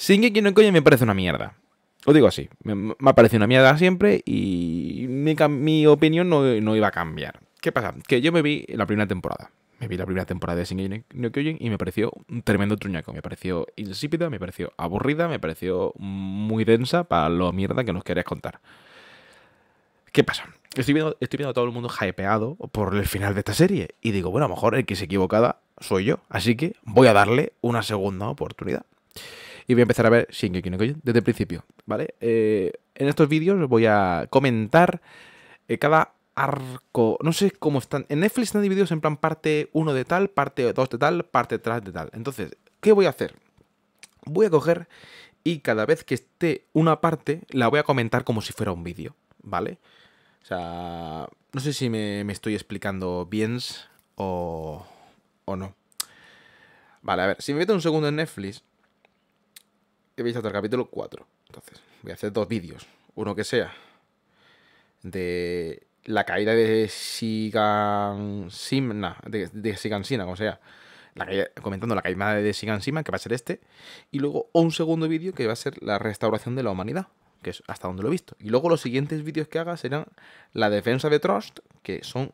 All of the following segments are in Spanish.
Shingeki no Kyojin me parece una mierda. Os digo así, me, ha parecido una mierda siempre y mi, opinión no, iba a cambiar. ¿Qué pasa? Que yo me vi la primera temporada. Me vi la primera temporada de Shingeki no Kyojin y me pareció un tremendo truñaco. Me pareció insípida, me pareció aburrida, me pareció muy densa para lo mierda que nos querías contar. ¿Qué pasa? Estoy viendo, estoy viendo a todo el mundo hypeado por el final de esta serie y digo, bueno, a lo mejor el que se equivocada soy yo, así que voy a darle una segunda oportunidad y voy a empezar a ver Shingeki no Kyojin desde el principio, ¿vale? Eh, en estos vídeos voy a comentar eh, cada arco, no sé cómo están. En Netflix están divididos en plan parte 1 de tal, parte 2 de tal, parte 3 de tal. Entonces, ¿qué voy a hacer? Voy a coger y cada vez que esté una parte, la voy a comentar como si fuera un vídeo, ¿vale? O sea, no sé si me, estoy explicando bien o, o no. Vale, a ver, si me meto un segundo en Netflix, que veis hasta el capítulo 4. Entonces, voy a hacer dos vídeos. Uno que sea de la caída de Sigan Simna, de, Sigan Sina, como sea. comentando la caída de Sigan Sima, que va a ser este. Y luego un segundo vídeo que va a ser la restauración de la humanidad, que es hasta donde lo he visto. Y luego los siguientes vídeos que haga serán la defensa de Trust, que son...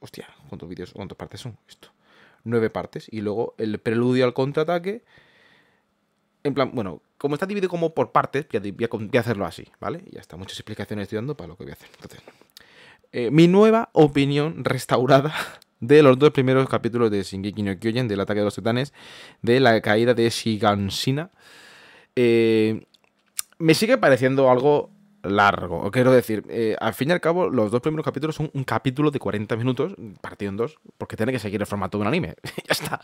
Hostia, ¿cuántos vídeos, cuántas partes son esto? Nueve partes. Y luego el preludio al contraataque en plan, bueno, como está dividido como por partes, voy a, hacerlo así, ¿vale? ya está, muchas explicaciones estoy dando para lo que voy a hacer. Eh, mi nueva opinión restaurada de los dos primeros capítulos de Shingeki no Kyojin, del ataque de los titanes, de la caída de Shiganshina. Eh, me sigue pareciendo algo largo. Quiero decir, eh, al fin y al cabo, los dos primeros capítulos son un capítulo de 40 minutos, partido en dos, porque tiene que seguir el formato de un anime. ya está.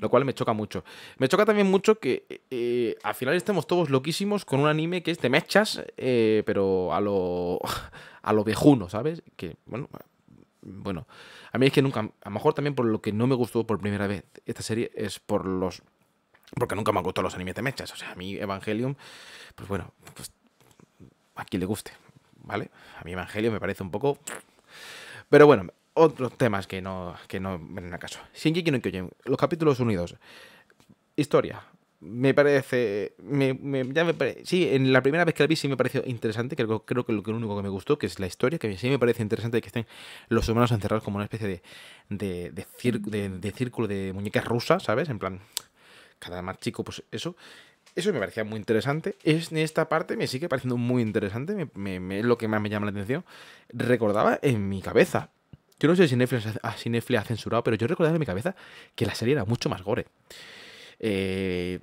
Lo cual me choca mucho. Me choca también mucho que eh, al final estemos todos loquísimos con un anime que es de mechas, eh, pero a lo, a lo viejuno, ¿sabes? Que, bueno, bueno, a mí es que nunca, a lo mejor también por lo que no me gustó por primera vez esta serie es por los porque nunca me han gustado los animes de mechas. O sea, a mí Evangelion, pues bueno, pues a quien le guste, ¿vale? A mi Evangelio me parece un poco... Pero bueno, otros temas que no, que no vienen a caso. que los capítulos unidos. Historia. Me parece... Me, ya me Sí, en la primera vez que la vi sí me pareció interesante, creo, creo que lo, único que me gustó, que es la historia, que sí me parece interesante que estén los humanos encerrados como una especie de, de, de, círculo, de, círculo muñecas rusas, ¿sabes? En plan, cada más chico, pues eso. Eso me parecía muy interesante. Es, esta parte me sigue pareciendo muy interesante. es lo que más me llama la atención. Recordaba en mi cabeza. Yo no sé si Netflix, ha censurado, pero yo recordaba en mi cabeza que la serie era mucho más gore. Eh,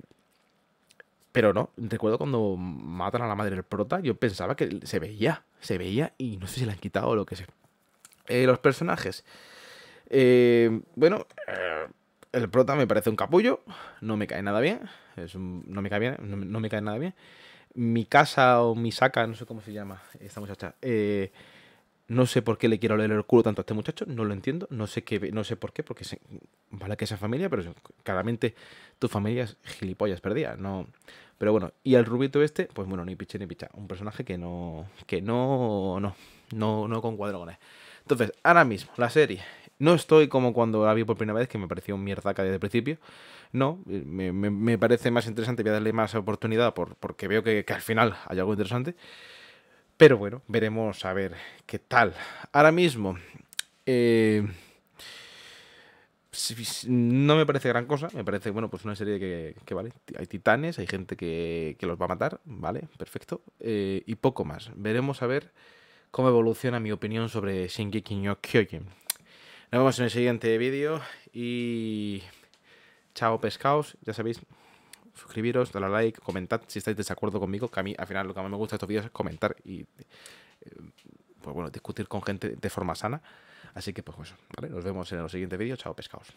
pero no, recuerdo cuando matan a la madre del prota, yo pensaba que se veía, se veía y no sé si la han quitado o lo que sea. Eh, los personajes. Eh, bueno, el prota me parece un capullo, no me cae nada bien, no me cae no, me cae nada bien. Mi casa o mi saca, no sé cómo se llama esta muchacha, eh, no sé por qué le quiero leer el culo tanto a este muchacho, no lo entiendo, no sé qué, no sé por qué, porque vale que sea familia, pero claramente tu familia es gilipollas perdida, no. Pero bueno, y el rubito este, pues bueno, ni piche ni picha, un personaje que no, que no, no, no, no con él. Entonces, ahora mismo, la serie, no estoy como cuando la vi por primera vez, que me pareció un mierdaca desde el principio. No, me, parece más interesante, voy a darle más oportunidad porque veo que, al final hay algo interesante. Pero bueno, veremos a ver qué tal. Ahora mismo, eh, no me parece gran cosa. Me parece, bueno, pues una serie que, vale. Hay titanes, hay gente que, los va a matar, vale, perfecto. Eh, y poco más. Veremos a ver cómo evoluciona mi opinión sobre Shingeki no Kyojin. Nos vemos en el siguiente vídeo y chao pescaos, ya sabéis, suscribiros, darle like, comentad si estáis de desacuerdo conmigo, que a mí al final lo que más me gusta de estos vídeos es comentar y eh, pues bueno, discutir con gente de forma sana. Así que pues eso, Nos vemos en el siguiente vídeo, chao pescaos.